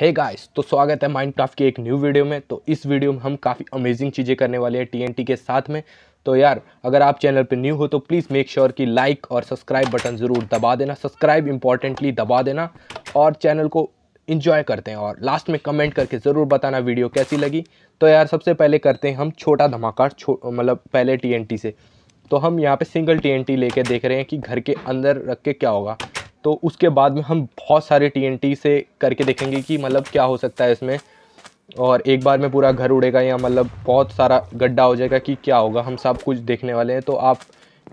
हे hey guys तो स्वागत है माइनक्राफ्ट की एक न्यू वीडियो में तो इस वीडियो में हम काफ़ी अमेजिंग चीज़ें करने वाले हैं टीएनटी के साथ में तो यार अगर आप चैनल पर न्यू हो तो प्लीज़ मेक श्योर कि लाइक और सब्सक्राइब बटन ज़रूर दबा देना सब्सक्राइब इंपॉर्टेंटली दबा देना और चैनल को इन्जॉय करते हैं और लास्ट में कमेंट करके ज़रूर बताना वीडियो कैसी लगी तो यार सबसे पहले करते हैं हम छोटा धमाका छो मतलब पहले टी से तो हम यहाँ पर सिंगल टी एन देख रहे हैं कि घर के अंदर रख के क्या होगा तो उसके बाद में हम बहुत सारे टी से करके देखेंगे कि मतलब क्या हो सकता है इसमें और एक बार में पूरा घर उड़ेगा या मतलब बहुत सारा गड्ढा हो जाएगा कि क्या होगा हम सब कुछ देखने वाले हैं तो आप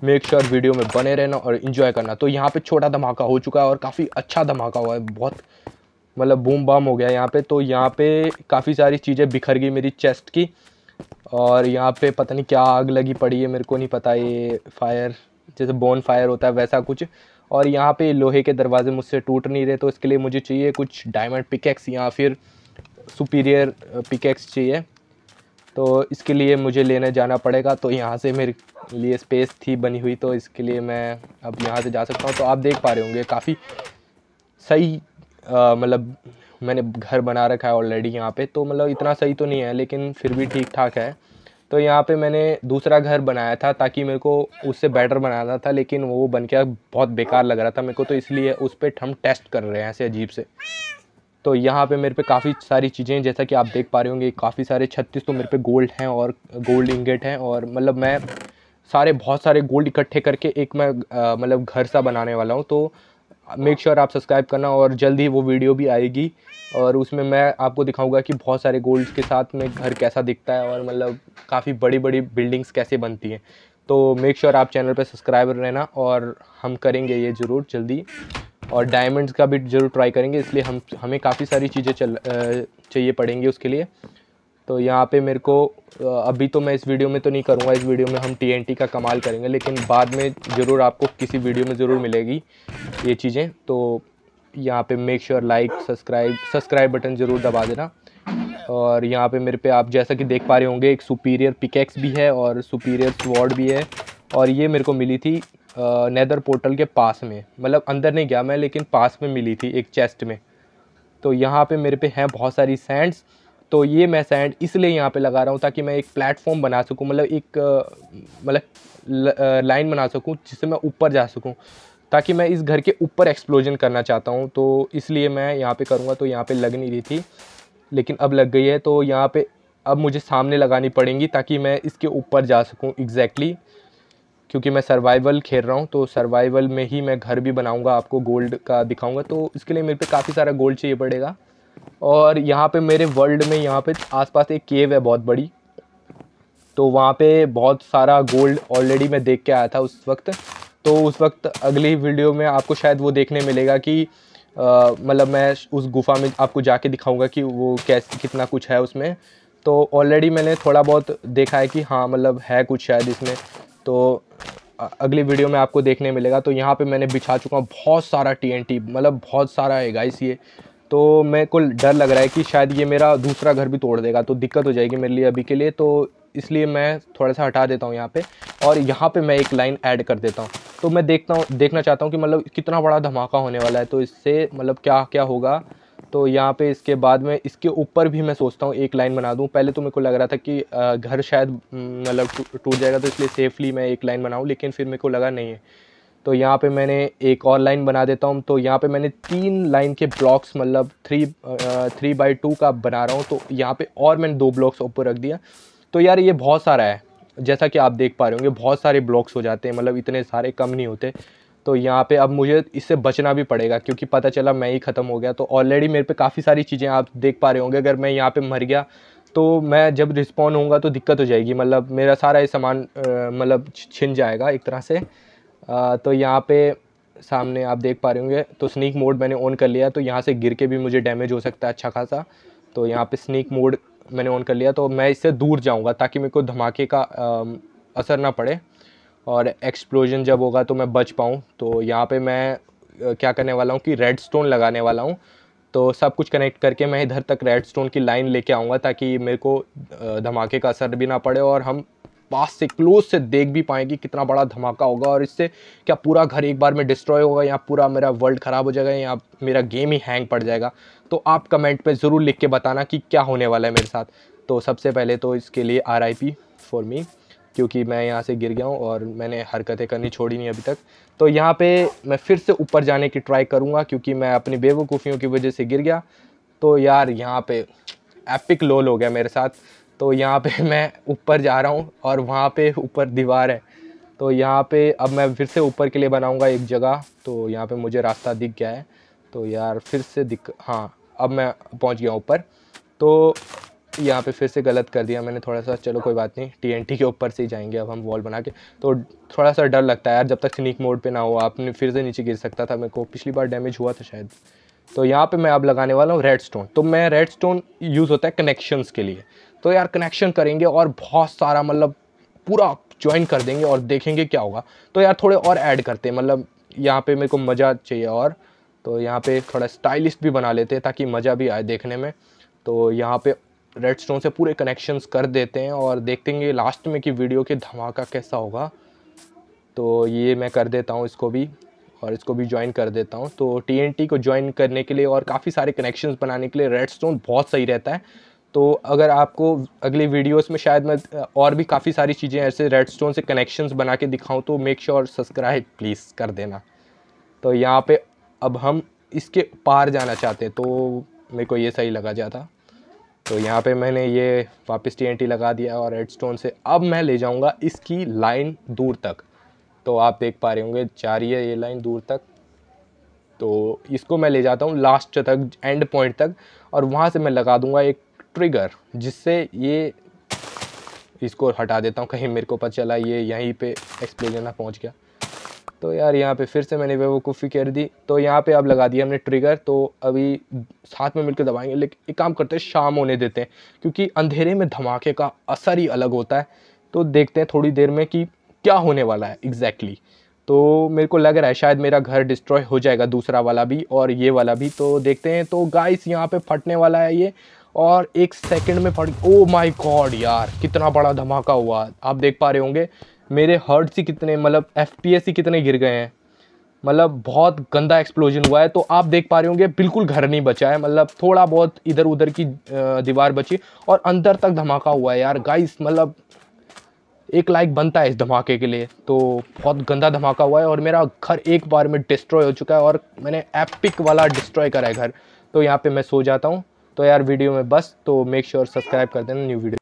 मेक श्योर sure वीडियो में बने रहना और इन्जॉय करना तो यहाँ पे छोटा धमाका हो चुका है और काफ़ी अच्छा धमाका हुआ है बहुत मतलब बूम बाम हो गया यहाँ पे तो यहाँ पे काफ़ी सारी चीज़ें बिखर गई मेरी चेस्ट की और यहाँ पे पता नहीं क्या आग लगी पड़ी है मेरे को नहीं पता ये फायर जैसे बोन फायर होता है वैसा कुछ और यहाँ पे लोहे के दरवाजे मुझसे टूट नहीं रहे तो इसके लिए मुझे चाहिए कुछ डायमंड पिकेक्स या फिर सुपीरियर पिकेक्स चाहिए तो इसके लिए मुझे लेने जाना पड़ेगा तो यहाँ से मेरे लिए स्पेस थी बनी हुई तो इसके लिए मैं अब यहाँ से जा सकता हूँ तो आप देख पा रहे होंगे काफ़ी सही मतलब मैंने घर बना रखा है ऑलरेडी यहाँ पे तो मतलब इतना सही तो नहीं है लेकिन फिर भी ठीक ठाक है तो यहाँ पे मैंने दूसरा घर बनाया था ताकि मेरे को उससे बेटर बनाना था लेकिन वो बन के बहुत बेकार लग रहा था मेरे को तो इसलिए उस पर हम टेस्ट कर रहे हैं ऐसे अजीब से तो यहाँ पे मेरे पे काफ़ी सारी चीज़ें हैं जैसा कि आप देख पा रहे होंगे काफ़ी सारे छत्तीस तो मेरे पे गोल्ड हैं और गोल्ड इंगेट हैं और मतलब मैं सारे बहुत सारे गोल्ड इकट्ठे करके एक मैं मतलब घर सा बनाने वाला हूँ तो मेक श्योर आप सब्सक्राइब करना और जल्द ही वो वीडियो भी आएगी और उसमें मैं आपको दिखाऊंगा कि बहुत सारे गोल्ड के साथ में घर कैसा दिखता है और मतलब काफ़ी बड़ी बड़ी बिल्डिंग्स कैसे बनती हैं तो मेक श्योर आप चैनल पर सब्सक्राइब रहना और हम करेंगे ये ज़रूर जल्दी और डायमंड्स का भी ज़रूर ट्राई करेंगे इसलिए हम हमें काफ़ी सारी चीज़ें चल चाहिए पड़ेंगी उसके लिए तो यहाँ पे मेरे को अभी तो मैं इस वीडियो में तो नहीं करूँगा इस वीडियो में हम टी का कमाल करेंगे लेकिन बाद में ज़रूर आपको किसी वीडियो में ज़रूर मिलेगी ये चीज़ें तो यहाँ पे make sure like subscribe subscribe button ज़रूर दबा देना और यहाँ पे मेरे पे आप जैसा कि देख पा रहे होंगे एक सुपीरियर पिकेक्स भी है और सुपीरियर स्वॉर्ड भी है और ये मेरे को मिली थी नैदर पोर्टल के पास में मतलब अंदर नहीं गया मैं लेकिन पास में मिली थी एक चेस्ट में तो यहाँ पर मेरे पे हैं बहुत सारी सैंड्स तो ये मैं सैंड इसलिए यहाँ पे लगा रहा हूँ ताकि मैं एक प्लेटफॉर्म बना सकूँ मतलब एक मतलब लाइन बना सकूँ जिससे मैं ऊपर जा सकूँ ताकि मैं इस घर के ऊपर एक्सप्लोजन करना चाहता हूँ तो इसलिए मैं यहाँ पे करूँगा तो यहाँ पे लग नहीं रही थी लेकिन अब लग गई है तो यहाँ पे अब मुझे सामने लगानी पड़ेंगी ताकि मैं इसके ऊपर जा सकूँ एग्जैक्टली क्योंकि मैं सर्वाइवल खेल रहा हूँ तो सर्वाइवल में ही मैं घर भी बनाऊँगा आपको गोल्ड का दिखाऊँगा तो इसके लिए मेरे पे काफ़ी सारा गोल्ड चाहिए पड़ेगा और यहाँ पे मेरे वर्ल्ड में यहाँ पे आसपास एक केव है बहुत बड़ी तो वहाँ पे बहुत सारा गोल्ड ऑलरेडी मैं देख के आया था उस वक्त तो उस वक्त अगली वीडियो में आपको शायद वो देखने मिलेगा कि मतलब मैं उस गुफ़ा में आपको जाके दिखाऊंगा कि वो कैसे कितना कुछ है उसमें तो ऑलरेडी मैंने थोड़ा बहुत देखा है कि हाँ मतलब है कुछ शायद इसमें तो अगली वीडियो में आपको देखने मिलेगा तो यहाँ पे मैंने बिछा चुका हूँ बहुत सारा टीएनटी मतलब बहुत सारा है गाइस ये तो मेरे को डर लग रहा है कि शायद ये मेरा दूसरा घर भी तोड़ देगा तो दिक्कत हो जाएगी मेरे लिए अभी के लिए तो इसलिए मैं थोड़ा सा हटा देता हूँ यहाँ पे और यहाँ पे मैं एक लाइन ऐड कर देता हूँ तो मैं देखता हूँ देखना चाहता हूँ कि मतलब कितना बड़ा धमाका होने वाला है तो इससे मतलब क्या क्या होगा तो यहाँ पे इसके बाद में इसके ऊपर भी मैं सोचता हूँ एक लाइन बना दूँ पहले तो मेरे को लग रहा था कि घर शायद हम्म, मतलब टूट जाएगा तो इसलिए सेफली मैं एक लाइन बनाऊँ लेकिन फिर मेरे को लगा नहीं है तो यहाँ पे मैंने एक और लाइन बना देता हूँ तो यहाँ पे मैंने तीन लाइन के ब्लॉक्स मतलब थ्री थ्री बाई टू का बना रहा हूँ तो यहाँ पे और मैंने दो ब्लॉक्स ऊपर रख दिया तो यार ये बहुत सारा है जैसा कि आप देख पा रहे होंगे बहुत सारे ब्लॉक्स हो जाते हैं मतलब इतने सारे कम नहीं होते तो यहाँ पर अब मुझे इससे बचना भी पड़ेगा क्योंकि पता चला मैं ही ख़त्म हो गया तो ऑलरेडी मेरे पे काफ़ी सारी चीज़ें आप देख पा रहे होंगे अगर मैं यहाँ पर मर गया तो मैं जब रिस्पॉन्ड होऊंगा तो दिक्कत हो जाएगी मतलब मेरा सारा ये सामान मतलब छिन जाएगा एक तरह से आ, तो यहाँ पे सामने आप देख पा रहे होंगे तो स्नीक मोड मैंने ऑन कर लिया तो यहाँ से गिर के भी मुझे डैमेज हो सकता है अच्छा खासा तो यहाँ पे स्नीक मोड मैंने ऑन कर लिया तो मैं इससे दूर जाऊँगा ताकि मेरे को धमाके का आ, असर ना पड़े और एक्सप्लोजन जब होगा तो मैं बच पाऊँ तो यहाँ पर मैं क्या करने वाला हूँ कि रेड स्टोन लगाने वाला हूँ तो सब कुछ कनेक्ट करके मैं इधर तक रेड स्टोन की लाइन लेके आऊँगा ताकि मेरे को धमाके का असर भी ना पड़े और हम पास से क्लोज से देख भी पाएंगे कितना बड़ा धमाका होगा और इससे क्या पूरा घर एक बार में डिस्ट्रॉय होगा या पूरा मेरा वर्ल्ड ख़राब हो जाएगा या मेरा गेम ही हैंग पड़ जाएगा तो आप कमेंट पे ज़रूर लिख के बताना कि क्या होने वाला है मेरे साथ तो सबसे पहले तो इसके लिए आर फॉर मी क्योंकि मैं यहाँ से गिर गया हूँ और मैंने हरकतें करनी छोड़ी नहीं अभी तक तो यहाँ पे मैं फिर से ऊपर जाने की ट्राई करूँगा क्योंकि मैं अपनी बेवकूफ़ियों की वजह से गिर गया तो यार यहाँ पे एपिक लोल हो गया मेरे साथ तो यहाँ पे मैं ऊपर जा रहा हूँ और वहाँ पे ऊपर दीवार है तो यहाँ पे अब मैं फिर से ऊपर के लिए बनाऊँगा एक जगह तो यहाँ पे मुझे रास्ता दिख गया है तो यार फिर से दिख हाँ अब मैं पहुँच गया ऊपर तो यहाँ पे फिर से गलत कर दिया मैंने थोड़ा सा चलो कोई बात नहीं टीएनटी के ऊपर से ही जाएंगे अब हम वॉल बना के तो थोड़ा सा डर लगता है यार जब तक स्निक मोड पे ना हो आपने फिर से नीचे गिर सकता था मेरे को पिछली बार डैमेज हुआ था शायद तो यहाँ पे मैं अब लगाने वाला हूँ रेड स्टोन तो मैं रेड स्टोन यूज़ होता है कनेक्शंस के लिए तो यार कनेक्शन करेंगे और बहुत सारा मतलब पूरा ज्वाइन कर देंगे और देखेंगे क्या होगा तो यार थोड़े और ऐड करते हैं मतलब यहाँ पे मेरे को मज़ा चाहिए और तो यहाँ पे थोड़ा स्टाइलिश भी बना लेते हैं ताकि मज़ा भी आए देखने में तो यहाँ पे रेड स्टोन से पूरे कनेक्शंस कर देते हैं और देखते हैं लास्ट में कि वीडियो के धमाका कैसा होगा तो ये मैं कर देता हूँ इसको भी और इसको भी ज्वाइन कर देता हूँ तो टी को ज्वाइन करने के लिए और काफ़ी सारे कनेक्शन बनाने के लिए रेड स्टोन बहुत सही रहता है तो अगर आपको अगले वीडियोस में शायद मैं और भी काफ़ी सारी चीज़ें ऐसे रेडस्टोन से कनेक्शंस बना के दिखाऊं तो मेक श्योर सब्सक्राइब प्लीज़ कर देना तो यहाँ पे अब हम इसके पार जाना चाहते तो मेरे को ये सही लगा ज़्यादा तो यहाँ पे मैंने ये वापस टी लगा दिया और स्टोन से अब मैं ले जाऊँगा इसकी लाइन दूर तक तो आप देख पा रहे होंगे जा रही है ये लाइन दूर तक तो इसको मैं ले जाता हूँ लास्ट तक एंड पॉइंट तक और वहाँ से मैं लगा दूँगा एक ट्रिगर जिससे ये इसको हटा देता हूँ कहीं मेरे को पता चला ये यहीं पे एक्सप्लोजन ना पहुँच गया तो यार यहाँ पे फिर से मैंने वे बेवकूफ़ी कर दी तो यहाँ पे अब लगा दिया हमने ट्रिगर तो अभी साथ में मिलकर दबाएंगे लेकिन एक काम करते हैं शाम होने देते हैं क्योंकि अंधेरे में धमाके का असर ही अलग होता है तो देखते हैं थोड़ी देर में कि क्या होने वाला है एग्जैक्टली exactly. तो मेरे को लग रहा है शायद मेरा घर डिस्ट्रॉय हो जाएगा दूसरा वाला भी और ये वाला भी तो देखते हैं तो गाइस यहाँ पे फटने वाला है ये और एक सेकंड में फट ओ माय गॉड यार कितना बड़ा धमाका हुआ आप देख पा रहे होंगे मेरे हर्ट ही कितने मतलब एफ ही कितने गिर गए हैं मतलब बहुत गंदा एक्सप्लोजन हुआ है तो आप देख पा रहे होंगे बिल्कुल घर नहीं बचा है मतलब थोड़ा बहुत इधर उधर की दीवार बची और अंदर तक धमाका हुआ है यार गाइस मतलब एक लाइक बनता है इस धमाके के लिए तो बहुत गंदा धमाका हुआ है और मेरा घर एक बार में डिस्ट्रॉय हो चुका है और मैंने एपिक वाला डिस्ट्रॉय करा है घर तो यहाँ पे मैं सो जाता हूँ तो यार वीडियो में बस तो मेक श्योर सब्सक्राइब कर देना न्यू वीडियो